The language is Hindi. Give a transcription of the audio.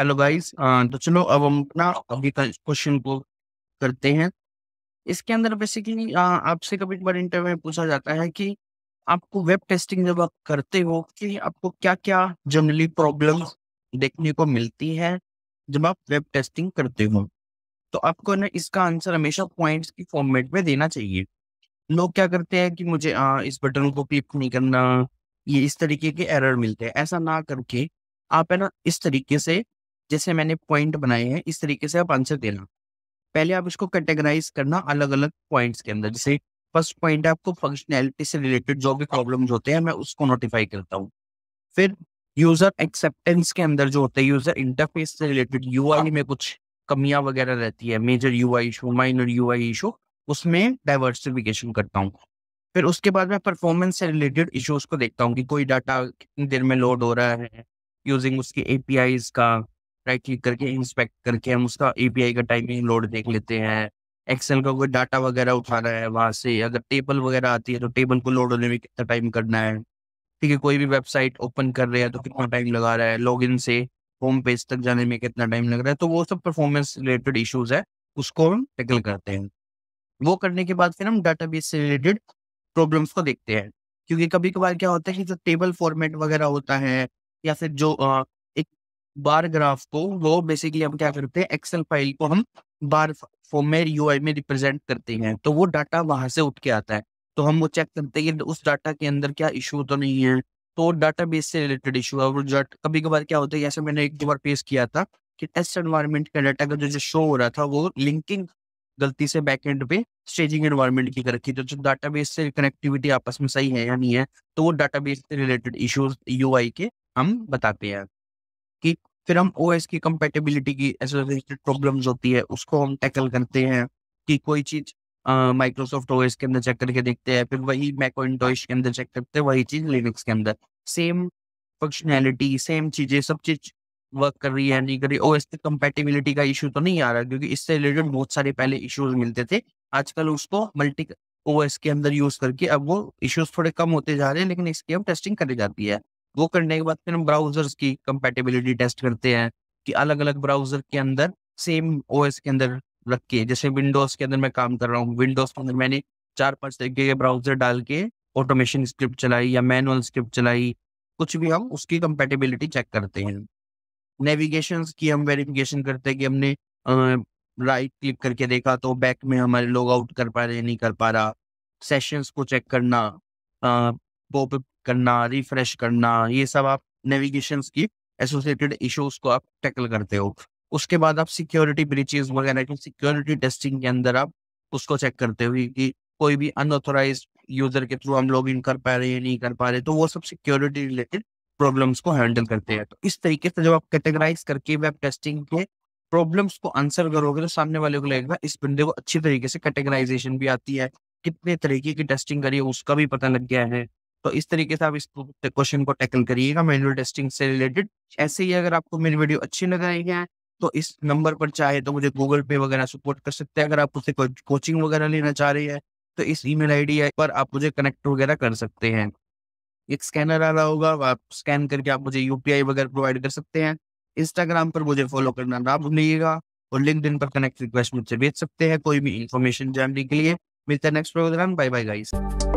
हेलो गाइस तो चलो अब हम अपना अभी का क्वेश्चन को करते हैं इसके अंदर बेसिकली आपसे कभी बार इंटरव्यू में पूछा जाता है कि आपको वेब टेस्टिंग जब आप करते हो कि आपको क्या क्या जनरली प्रॉब्लम देखने को मिलती है जब आप वेब टेस्टिंग करते हो तो आपको ना इसका आंसर हमेशा पॉइंट्स की फॉर्मेट में देना चाहिए लोग क्या करते हैं कि मुझे आ, इस बटन को क्लिक नहीं करना ये इस तरीके के एरर मिलते हैं ऐसा ना करके आप है ना इस तरीके से जैसे मैंने पॉइंट बनाए हैं इस तरीके से आप आंसर देना पहले आप इसको कैटेगराइज करना अलग अलग पॉइंट्स के अंदर जैसे फर्स्ट पॉइंट आपको फंक्शनैलिटी से रिलेटेड जो भी प्रॉब्लम होते हैं मैं उसको नोटिफाई करता हूँ फिर यूजर एक्सेप्टेंस के अंदर जो होते हैं यूजर इंटरफेस से रिलेटेड यू में कुछ कमियां वगैरह रहती है major U I issue minor U I issue उसमें डाइवर्सिफिकेशन करता हूँ फिर उसके बाद मैं परफॉर्मेंस से रिलेटेड इशूज को देखता हूँ कि कोई डाटा कितनी देर में लोड हो रहा है यूजिंग उसकी एपीआईज का राइट क्लिक करके इंस्पेक्ट करके हम उसका एपीआई का टाइमिंग लोड देख लेते हैं एक्सेल का कोई डाटा वगैरह उठा रहा है वहां से अगर टेबल वगैरह आती है तो टेबल को लोड होने में कितना टाइम करना है ठीक है कोई भी वेबसाइट ओपन कर रहे हैं तो कितना टाइम लगा रहा है लॉग से होम पेज तक जाने में कितना टाइम लग रहा है तो वो सब परफॉर्मेंस रिलेटेड इश्यूज है उसको हम टैकल करते हैं वो करने के बाद फिर हम डाटाबेस से रिलेटेड प्रॉब्लम्स को देखते हैं क्योंकि कभी कभार क्या होता है कि जो टेबल फॉर्मेट वगैरह होता है या फिर जो बार ग्राफ को वो बेसिकली हम क्या करते हैं एक्सेल फाइल को हम बार फॉर्म में यू में रिप्रेजेंट करते हैं तो वो डाटा वहां से उठ के आता है तो हम वो चेक करते हैं कि उस डाटा के अंदर क्या इशू तो नहीं है तो डाटा बेस से रिलेटेड इशू है और कभी कभार क्या होता है जैसे मैंने एक दो बार पेश किया था कि टेस्ट एनवायरमेंट का डाटा का जो जो शो हो रहा था वो लिंकिंग गलती से बैक एंड पे स्टेजिंग एनवायरमेंट की रखी तो जो डाटा बेस से कनेक्टिविटी आपस में सही है या नहीं है तो वो बेस से रिलेटेड इशूज यू के हम बताते हैं कि फिर हम ओएस की कंपेटेबिलिटी की एसोसिएटेड प्रॉब्लम होती है उसको हम टैकल करते हैं कि कोई चीज माइक्रोसॉफ्ट ओएस के अंदर चेक करके देखते हैं फिर वही मैको इंटोइश के अंदर चेक करते हैं वही चीज लिनक्स के अंदर सेम फंक्शनैलिटी सेम चीजें सब चीज वर्क कर रही है नहीं कर रही ओएस एस कंपेटेबिलिटी का इशू तो नहीं आ रहा क्योंकि इससे रिलेटेड बहुत सारे पहले इशूज मिलते थे आजकल उसको मल्टी ओ के अंदर यूज करके अब वो इश्यूज थोड़े कम होते जा रहे हैं लेकिन इसकी अब टेस्टिंग करी जाती है वो करने के बाद फिर हम ब्राउजर्स की कंपेटेबिलिटी टेस्ट करते हैं कि अलग अलग ब्राउजर के अंदर सेम ओएस के अंदर रख के जैसे विंडोज के अंदर मैं काम कर रहा हूँ विंडोज के अंदर मैंने चार पांच तरीके के ब्राउजर डाल के ऑटोमेशन स्क्रिप्ट चलाई या मैनुअल स्क्रिप्ट चलाई कुछ भी हम उसकी कंपेटेबिलिटी चेक करते हैं नेविगेशन की हम वेरिफिकेशन करते हैं कि हमने राइट क्लिक करके देखा तो बैक में हमारे लोग आउट कर पा रहे नहीं कर पा रहा सेशंस को चेक करना पॉपअप करना रिफ्रेश करना ये सब आप नेविगेशन की एसोसिएटेड इश्यूज को आप टैकल करते हो उसके बाद आप सिक्योरिटी ब्रिचेज वगैरह की सिक्योरिटी टेस्टिंग के अंदर आप उसको चेक करते हो कि कोई भी अनऑथोराइज यूजर के थ्रू हम लॉग इन कर पा रहे हैं नहीं कर पा रहे तो वो सब सिक्योरिटी रिलेटेड प्रॉब्लम्स को हैंडल करते हैं तो इस तरीके से जब आप कैटेगराइज करके वेब टेस्टिंग के प्रॉब्लम्स को आंसर करोगे तो सामने वाले को लगेगा इस बंदे को अच्छी तरीके से कैटेगराइजेशन भी आती है कितने तरीके की टेस्टिंग करी है उसका भी पता लग गया है तो इस तरीके से आप इस क्वेश्चन को टैकल करिएगा मैनुअल टेस्टिंग से रिलेटेड ऐसे ही अगर आपको मेरी वीडियो अच्छी लग रही है तो इस नंबर पर चाहे तो मुझे गूगल पे वगैरह सपोर्ट कर सकते हैं अगर आप उसे कोचिंग वगैरह लेना चाह रही है तो इस ईमेल आईडी पर आप मुझे कनेक्ट वगैरह कर सकते हैं एक स्कैनर आ रहा होगा आप स्कैन करके आप मुझे यूपीआई वगैरह प्रोवाइड कर सकते हैं इंस्टाग्राम पर मुझे फॉलो करना ना भूलिएगा और लिंक पर कनेक्ट रिक्वेस्ट मुझसे भेज सकते हैं कोई भी इन्फॉर्मेशन जानने के लिए मिलता है next programme bye bye guys